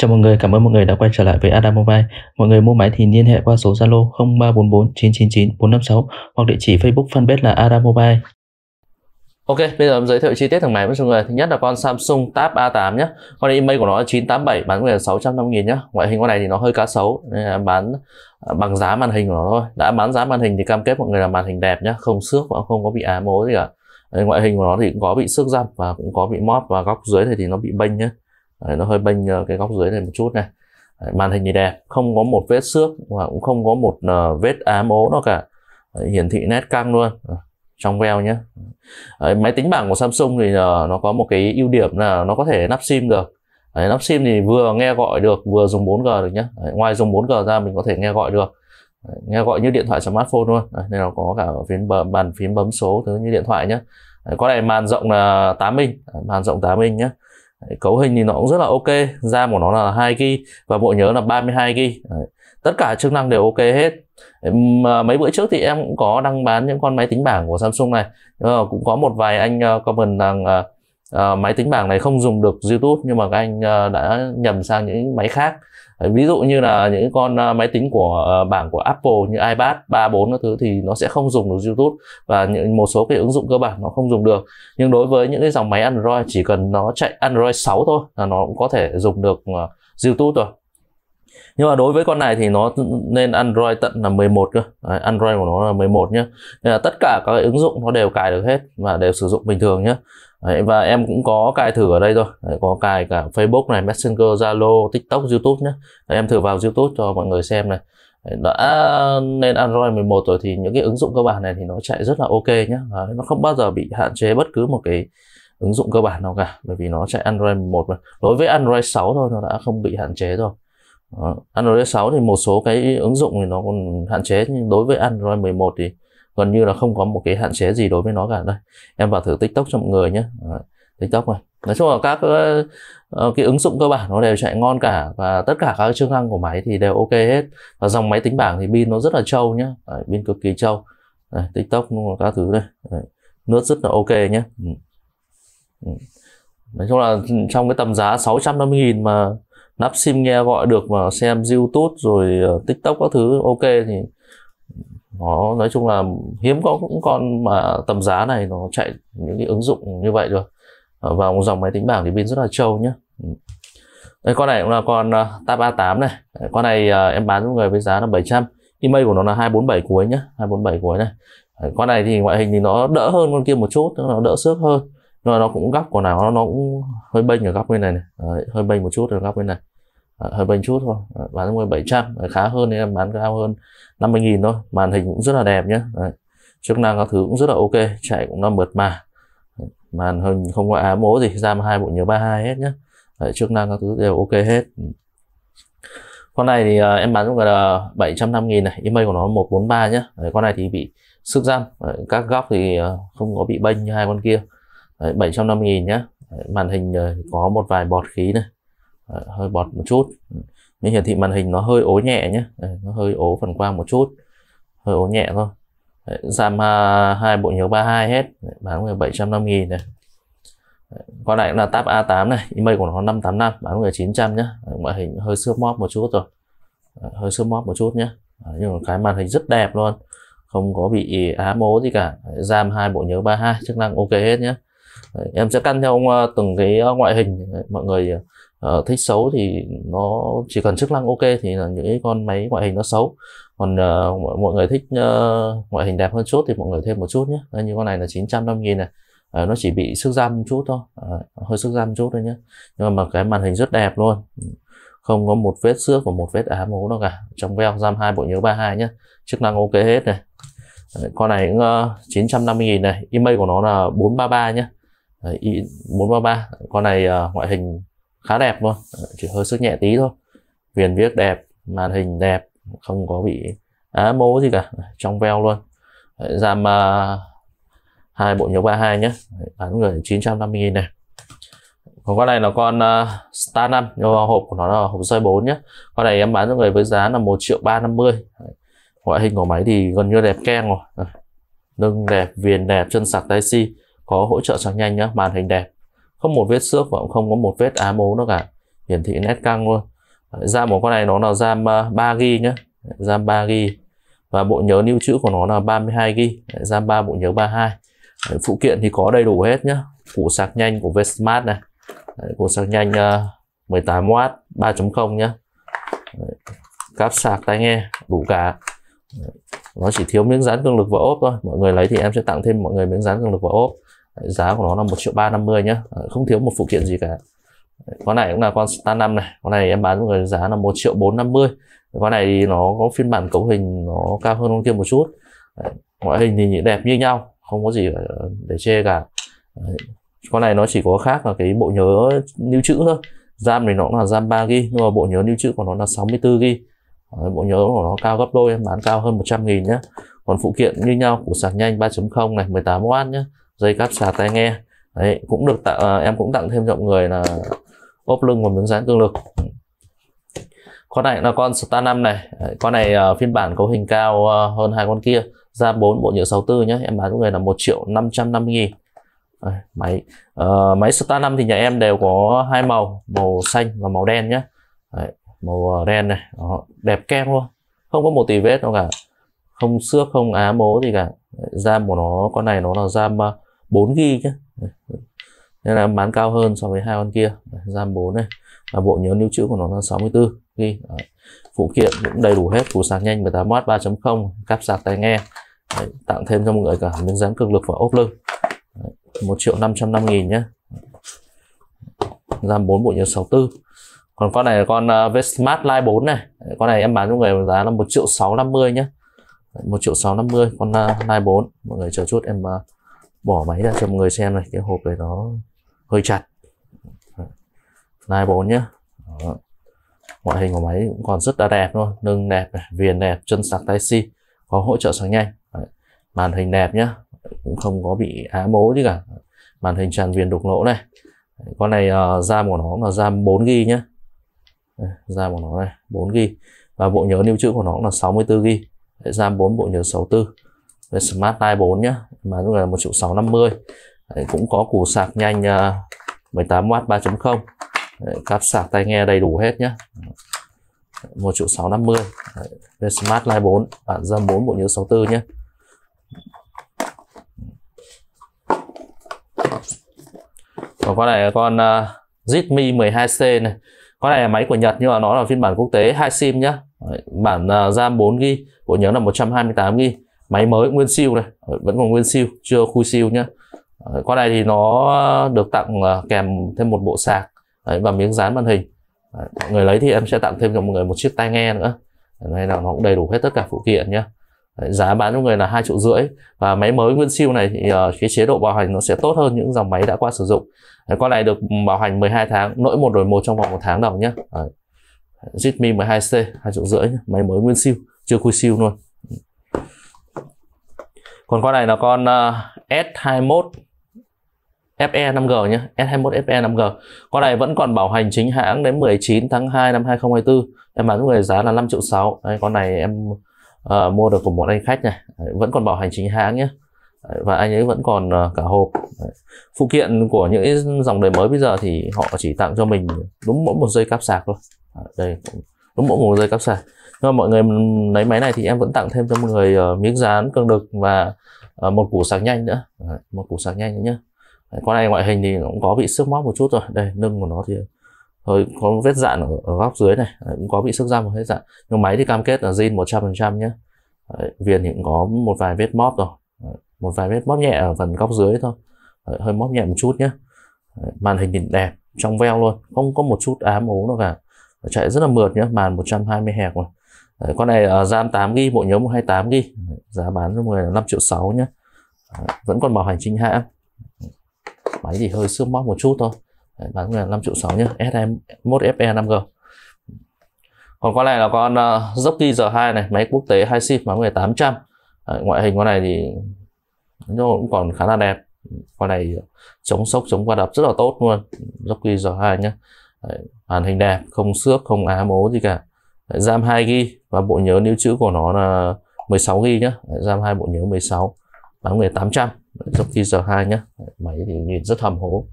Chào mọi người, cảm ơn mọi người đã quay trở lại với Adam Mobile. Mọi người mua máy thì liên hệ qua số Zalo 0344 999 456 hoặc địa chỉ Facebook fanpage là Adam Mobile. Ok, bây giờ em giới thiệu chi tiết thằng máy với mọi người. Thứ nhất là con Samsung Tab A8 nhé. Con IMEI của nó là 987, bán người là 650 000 nhé. Ngoại hình con này thì nó hơi cá sấu nên là bán à, bằng giá màn hình của nó thôi. Đã bán giá màn hình thì cam kết mọi người là màn hình đẹp nhé, không xước và không có bị ám mối gì cả. Ngoại hình của nó thì cũng có bị xước dập và cũng có bị móp và góc dưới thì, thì nó bị bênh nhé. Đấy, nó hơi bênh ờ, cái góc dưới này một chút này Đấy, màn hình thì đẹp không có một vết xước và cũng không có một uh, vết ám ố nó cả Đấy, hiển thị nét căng luôn ờ, trong veo nhé Đấy, máy tính bảng của Samsung thì uh, nó có một cái ưu điểm là nó có thể nắp sim được Đấy, nắp sim thì vừa nghe gọi được vừa dùng 4G được nhé Đấy, ngoài dùng 4G ra mình có thể nghe gọi được Đấy, nghe gọi như điện thoại smartphone luôn Đấy, nên nó có cả phím bàn phím bấm số thứ như điện thoại nhé Đấy, có này màn rộng là 8 inch màn rộng 8 inch nhé cấu hình thì nó cũng rất là ok RAM của nó là 2 g và bộ nhớ là 32 g tất cả chức năng đều ok hết à, mấy bữa trước thì em cũng có đăng bán những con máy tính bảng của Samsung này ờ, cũng có một vài anh ờ, comment rằng ờ, máy tính bảng này không dùng được YouTube nhưng mà các anh đã nhầm sang những máy khác ví dụ như là những con à, máy tính của à, bảng của Apple như iPad 3, 4 các thứ thì nó sẽ không dùng được YouTube và những một số cái ứng dụng cơ bản nó không dùng được nhưng đối với những cái dòng máy Android chỉ cần nó chạy Android 6 thôi là nó cũng có thể dùng được à, YouTube rồi nhưng mà đối với con này thì nó nên Android tận là 11 cơ Đấy, Android của nó là 11 nhé Nên là tất cả các ứng dụng nó đều cài được hết và đều sử dụng bình thường nhé Đấy, và em cũng có cài thử ở đây rồi Đấy, có cài cả Facebook này Messenger Zalo TikTok YouTube nhé Đấy, em thử vào YouTube cho mọi người xem này đã lên Android 11 rồi thì những cái ứng dụng cơ bản này thì nó chạy rất là ok nhé Đấy, nó không bao giờ bị hạn chế bất cứ một cái ứng dụng cơ bản nào cả bởi vì nó chạy Android 11 mà đối với Android 6 thôi nó đã không bị hạn chế rồi Android 6 thì một số cái ứng dụng thì nó còn hạn chế nhưng đối với Android 11 thì gần như là không có một cái hạn chế gì đối với nó cả đây em vào thử tiktok cho mọi người nhé tiktok này nói chung là các cái ứng dụng cơ bản nó đều chạy ngon cả và tất cả các chức năng của máy thì đều ok hết và dòng máy tính bảng thì pin nó rất là trâu nhá pin cực kỳ trâu tiktok các thứ đây à, nước rất là ok nhé ừ. ừ. nói chung là trong cái tầm giá 650 nghìn mà nắp sim nghe gọi được mà xem youtube rồi ờ, tiktok các thứ ok thì nó nói chung là hiếm có cũng con mà tầm giá này nó chạy những cái ứng dụng như vậy được ờ, và một dòng máy tính bảng thì pin rất là trâu nhá ừ. đây con này cũng là con uh, Tab a này con này uh, em bán cho người với giá là 700 email của nó là 247 cuối nhé 247 cuối này Đấy, con này thì ngoại hình thì nó đỡ hơn con kia một chút nó đỡ xước hơn nhưng mà nó cũng góc của nào nó cũng hơi bênh ở góc bên này, này. Đấy, hơi bênh một chút ở góc bên này Ờ, hơi bênh chút thôi ờ, bán bảy trăm ờ, khá hơn nên em bán cao hơn 50 nghìn thôi màn hình cũng rất là đẹp nhé Đấy. chức năng các thứ cũng rất là ok chạy cũng nó mượt mà màn hình không có ám mố gì RAM hai bộ nhớ 32 hết nhé Đấy, chức năng các thứ đều ok hết ừ. con này thì uh, em bán cũng là 750 nghìn này email của nó 143 nhé Đấy, con này thì bị sức giam Đấy, các góc thì uh, không có bị bênh như hai con kia Đấy, 750 nghìn nhé Đấy, màn hình uh, có một vài bọt khí này hơi bọt một chút nhưng hiển thị màn hình nó hơi ố nhẹ nhé nó hơi ố phần quang một chút hơi ố nhẹ thôi Ram giảm hai bộ nhớ 32 hết bán người 750 nghìn này Đấy, còn lại là tab A8 này email của nó 585 bán người 900 nhé ngoại hình hơi xước móp một chút rồi hơi xước móp một chút nhé nhưng mà cái màn hình rất đẹp luôn không có bị ám ố gì cả RAM hai bộ nhớ 32 chức năng ok hết nhé Đấy, em sẽ căn theo ờ, từng cái ờ, ngoại hình mọi người uh, thích xấu thì nó chỉ cần chức năng ok thì là những con máy ngoại hình nó xấu còn uh, mọi, mọi người thích uh, ngoại hình đẹp hơn chút thì mọi người thêm một chút nhé Đấy, như con này là 950 nghìn này À, nó chỉ bị sức giam một chút thôi à, hơi sức giam một chút thôi nhé nhưng mà cái màn hình rất đẹp luôn không có một vết xước và một vết ám ố đâu cả trong veo RAM hai bộ nhớ 32 nhé chức năng ok hết này con này cũng uh, 950 nghìn này email của nó là 433 nhé Đấy, i 433 con này ờ, ngoại hình khá đẹp luôn chỉ hơi sức nhẹ tí thôi viền viết đẹp màn hình đẹp không có bị á mố gì cả trong veo luôn RAM ờ, hai bộ nhớ 32 nhé bán người 950 000 này còn con này là con uh, Star 5 nhưng mà hộp của nó là hộp rơi 4 nhé con này em bán cho người với giá là 1 triệu 350 Đấy. ngoại hình của máy thì gần như đẹp keng rồi lưng đẹp viền đẹp chân sạc tai si có hỗ trợ sạc nhanh nhá màn hình đẹp không một vết xước và cũng không có một vết ám ố đâu cả hiển thị nét căng luôn RAM của con này nó là RAM 3GB ờ, nhá RAM 3GB và bộ nhớ lưu trữ của nó là 32GB RAM 3 bộ nhớ 32 phụ kiện thì có đầy đủ hết nhá củ sạc nhanh của Vsmart này củ sạc nhanh 18W ờ, 3.0 nhá cáp sạc tai nghe đủ cả nó chỉ thiếu miếng dán cường lực và ốp thôi mọi người lấy thì em sẽ tặng thêm mọi người miếng dán cường lực và ốp giá của nó là một triệu ba năm mươi nhá ờ, không thiếu một phụ kiện gì cả con này cũng là con star 5 này con này em bán với người giá là một triệu bốn năm mươi con này thì nó có phiên bản cấu hình nó cao hơn con kia một chút ngoại hình thì đẹp như nhau không có gì ờ, để chê cả con này nó chỉ có khác là cái bộ nhớ lưu trữ thôi RAM thì nó cũng là RAM 3 GB nhưng mà bộ nhớ lưu trữ của nó là 64 GB bộ nhớ của nó cao gấp đôi em bán cao hơn 100 nghìn nhé còn phụ kiện như nhau của sạc nhanh 3.0 này 18W nhé dây cáp xà tai nghe đấy cũng được tạo à, em cũng tặng thêm rộng người là ốp lưng và miếng dán cương lực con này là con Star 5 này đấy, con này à, phiên bản cấu hình cao à, hơn hai con kia ra 4 bộ nhựa 64 nhé em bán cho người là 1 triệu 550 nghìn à, máy uh, máy Star 5 thì nhà em đều có hai màu màu xanh và màu đen nhé đấy, màu à, đen này Đó, đẹp kem luôn không có một tí vết đâu cả không xước không á mố gì cả da của nó con này nó là da à, 4 g chứ nên là bán cao hơn so với hai con kia RAM 4 này và bộ nhớ lưu trữ của nó là 64 g phụ kiện cũng đầy đủ hết củ sạc nhanh 18W 3.0 cáp sạc tai nghe Đấy, tặng thêm cho mọi người cả miếng dán cực lực và ốp lưng Đấy, 1 triệu 505 nghìn nhé RAM 4 bộ nhớ 64 còn con này là con ờ, Vesmart Line 4 này con này em bán cho mọi người giá là 1 triệu 650 nhé 1 triệu 650 con ờ, Line 4 mọi người chờ chút em ờ, bỏ máy ra cho mọi người xem này cái hộp này nó hơi chặt nai bốn nhá ngoại hình của máy cũng còn rất là đẹp luôn lưng đẹp viền đẹp chân sạc tai si có hỗ trợ sáng nhanh Đấy. màn hình đẹp nhá cũng không có bị á mố chứ cả màn hình tràn viền đục lỗ này con này uh, RAM của nó là RAM 4 g nhá RAM của nó này 4 g và bộ nhớ lưu trữ của nó là 64 g RAM 4 bộ nhớ 64 Đây, Smart Line 4 nhá mà lúc này là 1 triệu 650 Đấy, cũng có củ sạc nhanh 18W à, 3.0 cáp sạc tai nghe đầy đủ hết nhé 1 triệu 650 Đấy, Smart Line 4 bản dâm 4 bộ nhớ 64 nhé Còn con này là con uh, Zitmi 12C này Con này là máy của Nhật nhưng mà nó là phiên bản quốc tế hai sim nhá, Bản uh, RAM 4GB Bộ nhớ là 128GB máy mới nguyên siêu này ờ, vẫn còn nguyên siêu chưa khui siêu nhé con này thì nó được tặng ờ, kèm thêm một bộ sạc đấy, và miếng dán màn hình đấy, mọi người lấy thì em sẽ tặng thêm cho mọi người một chiếc tai nghe nữa đây là nó cũng đầy đủ hết tất cả phụ kiện nhé đấy, giá bán cho người là hai triệu rưỡi và máy mới nguyên siêu này thì uh, cái chế độ bảo hành nó sẽ tốt hơn những dòng máy đã qua sử dụng đấy, con này được bảo hành 12 tháng nỗi một đổi một trong vòng một tháng đầu nhé đấy. Zitmi 12C hai triệu rưỡi máy mới nguyên siêu chưa khui siêu luôn còn con này là con uh, S21 FE 5G nhé, S21 FE 5G. Con này vẫn còn bảo hành chính hãng đến 19 tháng 2 năm 2024. Em bán người giá là 5 triệu 6. Đấy, con này em uh, mua được của một anh khách này, Đấy, vẫn còn bảo hành chính hãng nhé. Đấy, và anh ấy vẫn còn uh, cả hộp. Đấy. Phụ kiện của những dòng đời mới bây giờ thì họ chỉ tặng cho mình đúng mỗi một dây cáp sạc thôi. À, đây đúng mỗi một dây cáp sạc nhưng vâng, mọi người lấy máy này thì em vẫn tặng thêm cho mọi người uh, miếng dán cường lực và uh, một củ sạc nhanh nữa Đấy, một củ sạc nhanh nữa nhé con này ngoại hình thì cũng có bị sức móc một chút rồi đây lưng của nó thì hơi có vết dạn ở, ở góc dưới này Đấy, cũng có bị sức ra một hết dạn nhưng máy thì cam kết là zin 100% nhé Đấy, viền thì cũng có một vài vết móp rồi Đấy, một vài vết móp nhẹ ở phần góc dưới thôi Đấy, hơi móp nhẹ một chút nhé Đấy, màn hình thì đẹp trong veo luôn không có một chút ám ố nào cả chạy rất là mượt nhé màn 120 hẹp rồi Đấy, ờ, con này uh, RAM 8 g bộ nhớ 128 g giá bán cho người là 5 triệu 6 nhá ờ, vẫn còn bảo hành chính hãng máy thì hơi xước móc một chút thôi Đấy, bán người là 5 triệu 6 nhá SM1 FE 5G còn con này là con uh, Zoki R2 này máy quốc tế 2 sim bán người 800 Đấy, ngoại hình con này thì nó cũng còn khá là đẹp con này chống sốc chống va đập rất là tốt luôn Zoki R2 nhá Đấy, màn hình đẹp không xước không ám ố gì cả RAM 2GB và bộ nhớ lưu trữ của nó là 16GB nhé RAM 2 bộ nhớ 16 bán trong khi giờ 2 nhé máy thì nhìn rất hầm hố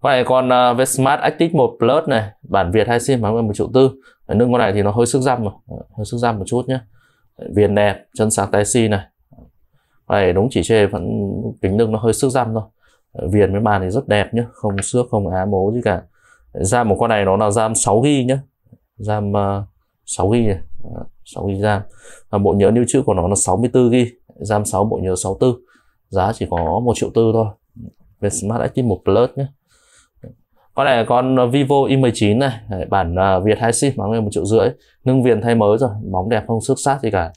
Vậy còn uh, về Smart Active 1 Plus này, bản Việt hay sim bán 1 triệu tư. Nước con này thì nó hơi sức răm rồi hơi sức răm một chút nhé. Viền đẹp, chân sáng tai si này. Vậy đúng chỉ chê vẫn kính lưng nó hơi sức răm thôi. Viền với màn thì rất đẹp nhá không xước, không á mố gì cả. Ram một con này nó là ram 6GB nhé, RAM 6 GB này, 6 GB RAM. Và bộ nhớ lưu trữ của nó là 64 GB, RAM 6 bộ nhớ 64. Giá chỉ có 1 triệu tư thôi. Về Smart Active 1 Plus nhé. Con này con Vivo i19 này, bản ờ, Việt 2 sim bán một triệu rưỡi. Nâng viền thay mới rồi, bóng đẹp không xước sát gì cả.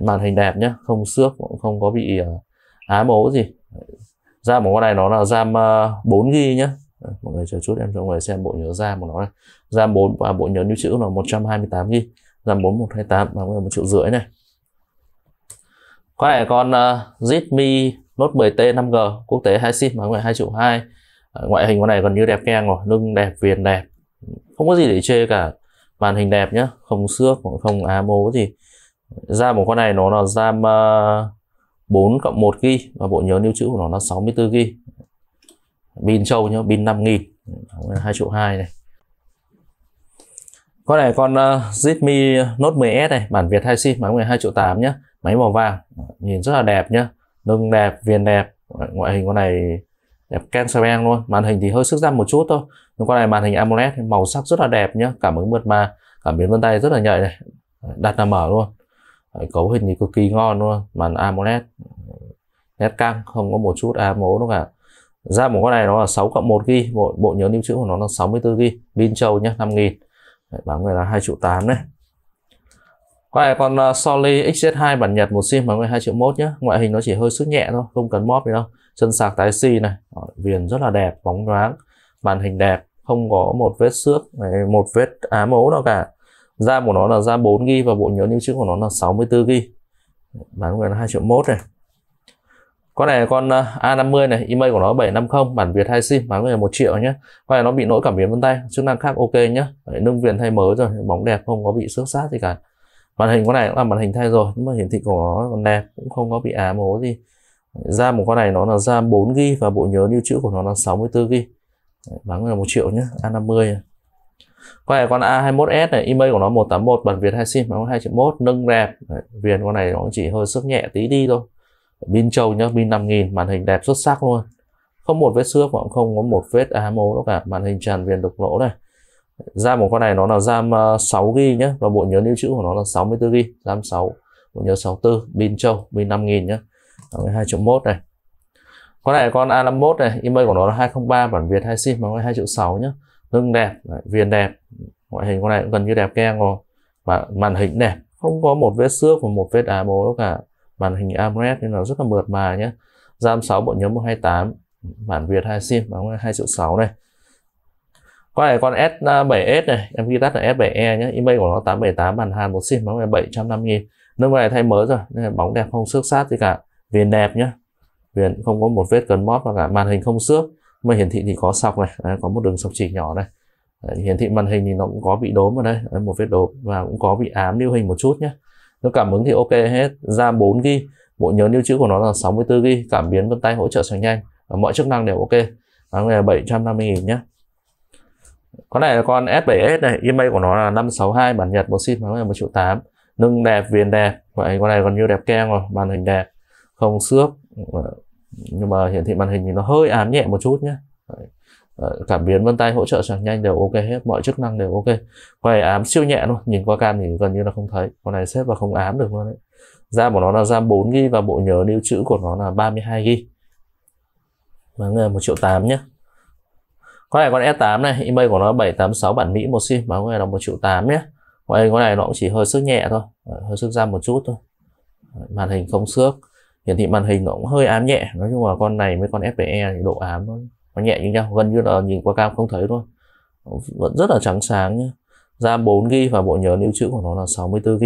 Màn hình đẹp nhá, không xước cũng không có bị ờ, ám ố gì. RAM của con này nó là RAM 4 GB nhá. Mọi người chờ chút em cho mọi người xem bộ nhớ RAM của nó này. RAM 4 và bộ nhớ lưu trữ là 128 GB RAM 4 128 là 1 triệu rưỡi này có này con uh, ờ, Zitmi Note 10T 5G quốc tế 2 sim mà 2 triệu 2 ờ, ngoại hình con này gần như đẹp ngang rồi lưng đẹp viền đẹp không có gì để chê cả màn hình đẹp nhá không xước cũng không ám ố gì RAM của con này nó là RAM uh, ờ, 4 cộng 1 gb và bộ nhớ lưu trữ của nó là 64 gb pin trâu nhá pin 5000 2 triệu 2 này con này con uh, ờ, Zitmi Note 10S này bản Việt 2 sim bán 12 triệu 8 nhá máy màu vàng nhìn rất là đẹp nhá lưng đẹp viền đẹp ngoại hình con này đẹp Ken Saben luôn màn hình thì hơi sức răm một chút thôi nhưng con này màn hình AMOLED màu sắc rất là đẹp nhá cảm ứng mượt mà cảm biến vân tay rất là nhạy này đặt là mở luôn cấu hình thì cực kỳ ngon luôn màn AMOLED nét căng không có một chút AMO đâu cả ra một con này nó là 6 cộng 1 g bộ, bộ nhớ lưu trữ của nó là 64 g pin trâu nhá 5000 Đấy, bám người là 2 triệu 8 này có ai con uh, Soli XZ2 bản Nhật một sim bằng 12 triệu mốt nhé ngoại hình nó chỉ hơi sức nhẹ thôi không cần móp gì đâu chân sạc tái xi này viền rất là đẹp bóng loáng, màn hình đẹp không có một vết xước này một vết ám ố nào cả RAM của nó là RAM 4 g và bộ nhớ lưu trữ của nó là 64 g bán người là 2 triệu mốt này con này con ờ, A50 này email của nó 750 bản Việt hai sim bán người 1 triệu nhé con này nó bị lỗi cảm biến vân tay chức năng khác ok nhé Đấy, nâng viền thay mới rồi bóng đẹp không có bị xước sát gì cả màn hình con này cũng là màn hình thay rồi nhưng mà hiển thị của nó còn đẹp cũng không có bị ám ố gì RAM một con này nó là RAM 4 g và bộ nhớ lưu trữ của nó là 64 g bán người 1 triệu nhé A50 này. con này con A21s này email của nó 181 bản Việt hai sim bán 2 triệu 1 nâng đẹp Đấy, viền con này nó chỉ hơi sức nhẹ tí đi thôi pin trâu nhá pin 5000 màn hình đẹp xuất sắc luôn không một vết xước mà cũng không có một vết amo đâu cả màn hình tràn viền đục lỗ này RAM của con này nó là RAM 6 g nhé và bộ nhớ lưu trữ của nó là 64 g RAM 6 bộ nhớ 64 pin trâu pin 5000 nhé 2.1 này con này con A51 này email của nó là 203 bản Việt 2 sim bằng 2 triệu 6 nhé lưng đẹp viền đẹp ngoại hình con này gần như đẹp keng rồi mà màn hình đẹp không có một vết xước và một vết áo bố đâu cả màn hình AMOLED nên là rất là mượt mà nhé RAM 6 bộ nhớ 128 bản Việt 2 sim bán 2 triệu 6 này con này con S7S này em ghi tắt là S7E nhé email của nó 878 bản Hàn một sim bán là 750 nghìn nước này thay mới rồi nên là bóng đẹp không xước sát gì cả viền đẹp nhé viền không có một vết cấn móp và cả màn hình không xước mà hiển thị thì có sọc này đấy, có một đường sọc chỉ nhỏ này đấy, hiển thị màn hình thì nó cũng có bị đốm ở đây đấy, một vết đốm và cũng có bị ám lưu hình một chút nhé nó cảm ứng thì ok hết ra 4 g bộ nhớ lưu trữ của nó là 64 g cảm biến vân tay hỗ trợ xoay nhanh và mọi chức năng đều ok nó là 750 000 nhé con này là con S7S này email của nó là 562 bản nhật một sim nó là 1 triệu 8 nâng đẹp viền đẹp vậy con này còn như đẹp keng rồi màn hình đẹp không xước nhưng mà hiển thị màn hình thì nó hơi ám nhẹ một chút nhé Ờ, cảm biến vân tay hỗ trợ sạc nhanh đều ok hết mọi chức năng đều ok con ám siêu nhẹ luôn nhìn qua cam thì gần như là không thấy con này xếp vào không ám được luôn đấy RAM của nó là RAM 4 g và bộ nhớ lưu trữ của nó là 32 g bán người một triệu tám nhé con này con S8 này email của nó 786 bản Mỹ một sim bán người là một triệu tám nhé con này con này nó cũng chỉ hơi sức nhẹ thôi ờ, hơi sức RAM một chút thôi ờ, màn hình không xước hiển thị màn hình nó cũng hơi ám nhẹ nói chung là con này với con FPE thì độ ám nó nó nhẹ như nhau gần như là nhìn qua cam không thấy luôn vẫn rất là trắng sáng nhé ra 4 GB và bộ nhớ lưu trữ của nó là 64 GB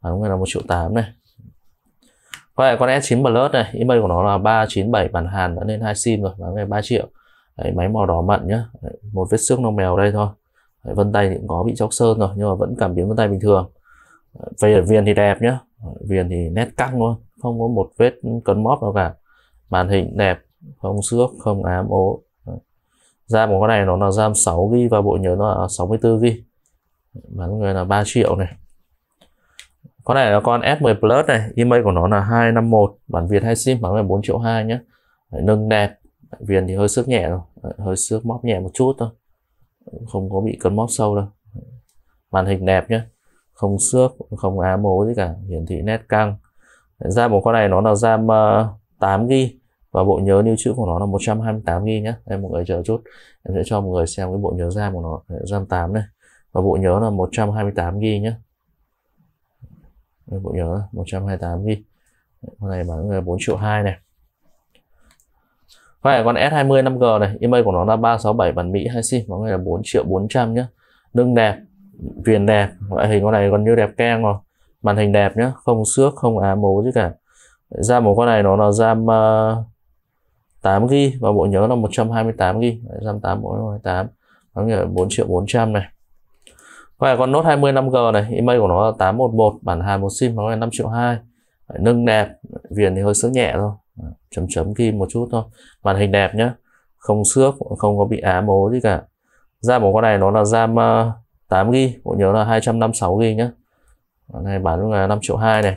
và đúng là một triệu tám này có lại con S9 Plus này email của nó là 397 bản Hàn đã lên hai sim rồi bán ngày 3 triệu Đấy, máy màu đỏ mặn nhá Đấy, một vết xước nông mèo đây thôi Đấy, vân tay thì cũng có bị chóc sơn rồi nhưng mà vẫn cảm biến vân tay bình thường về viền thì đẹp nhá viền thì nét căng luôn không có một vết cấn móp nào cả màn hình đẹp không xước không ám ố RAM của con này nó là RAM 6 g và bộ nhớ nó là 64 g bán người là 3 triệu này con này là con S10 Plus này email của nó là 251 bản Việt hay sim bán là 4 triệu 2 nhé nâng đẹp viền thì hơi xước nhẹ rồi hơi xước móc nhẹ một chút thôi không có bị cấn móc sâu đâu màn hình đẹp nhé không xước không ám ố gì cả hiển thị nét căng ra một con này nó là RAM 8 g và bộ nhớ lưu trữ của nó là 128 GB nhé em mọi người chờ chút em sẽ cho mọi người xem cái bộ nhớ RAM của nó RAM 8 này và bộ nhớ là 128 GB nhé bộ nhớ là 128 GB con này bán người 4 triệu 2 này Vậy con S20 5G này, email của nó là 367 bản Mỹ 2 sim, có người là 4 triệu 400 nhé lưng đẹp, viền đẹp, loại hình con này còn như đẹp keng rồi. Màn hình đẹp nhá không xước, không ám mố gì cả. Da của con này nó là ram uh, 8 GB và bộ nhớ là 128 GB 128 mỗi 28 nó nghĩa là 4 triệu 400 này và còn nốt 20 5G này email của nó là 811 bản hàm một sim nó là 5 triệu 2 nâng đẹp viền thì hơi sướng nhẹ thôi chấm chấm kim một chút thôi màn hình đẹp nhá không xước không có bị ám ố gì cả RAM của con này nó là RAM 8 GB bộ nhớ là 256 GB nhá con này bán là 5 triệu 2 này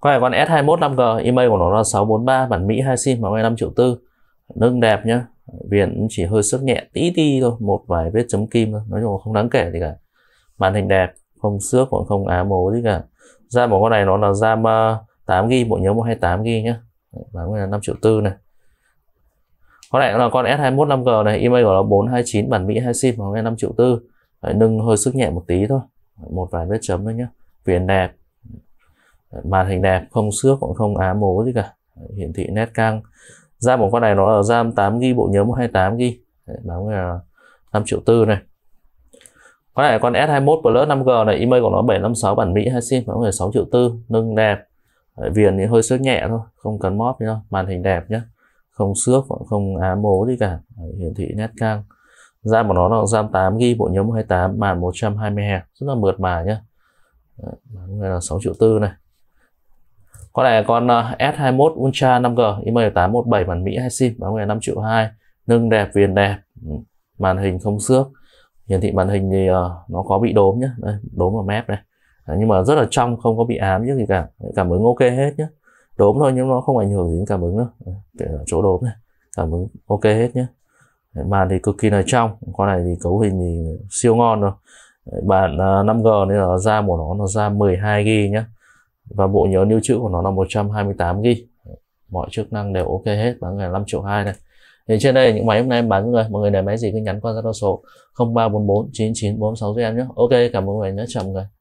con này con S21 5G email của nó là 643 bản Mỹ 2 sim và 15 triệu tư nâng đẹp nhá viền chỉ hơi sức nhẹ tí tí thôi một vài vết chấm kim thôi nói chung là không đáng kể gì cả màn hình đẹp không xước cũng không ám mố gì cả ra một con này nó là RAM 8 ờ, g bộ nhớ 128GB nhá bán là 5 triệu tư này có lẽ là con S21 5G này email của nó 429 bản Mỹ 2 sim và 5 triệu tư nâng hơi sức nhẹ một tí thôi một vài vết chấm thôi nhá viền đẹp màn hình đẹp không xước cũng không ám mố gì cả hiển thị nét căng RAM của con này nó ở RAM 8 g bộ nhớ 128 g bán là 5 triệu tư này con này con S21 Plus 5G này email của nó 756 bản Mỹ hai sim bán 6 triệu tư nâng đẹp viền thì hơi xước nhẹ thôi không cần móp đâu màn hình đẹp nhá không xước cũng không ám mố gì cả hiển thị nét căng RAM của nó là RAM 8 g bộ nhớ 128 màn 120 Hz rất là mượt mà nhá bán là 6 triệu tư này con này con S21 Ultra 5G i 817 bản Mỹ 2 sim bán nguyên 5 triệu 2 nâng đẹp viền đẹp ừ, màn hình không xước hiển thị màn hình thì uh, nó có bị đốm nhá đây, đốm ở mép này Đấy, nhưng mà rất là trong không có bị ám gì cả cảm ứng ok hết nhá đốm thôi nhưng nó không ảnh hưởng gì đến cảm ứng nữa ở chỗ đốm này cảm ứng ok hết nhá Đấy, màn thì cực kỳ là trong con này thì cấu hình thì siêu ngon rồi bản uh, 5G nên là ra của nó nó ra 12 g nhá và bộ nhớ lưu trữ của nó là 128 GB mọi chức năng đều ok hết bán ngày 5 triệu 2 này thì trên đây là những máy hôm nay em bán người mọi người để máy gì cứ nhắn qua Zalo số 0344 9946 cho em nhé ok cảm ơn mọi người nhé chào mọi người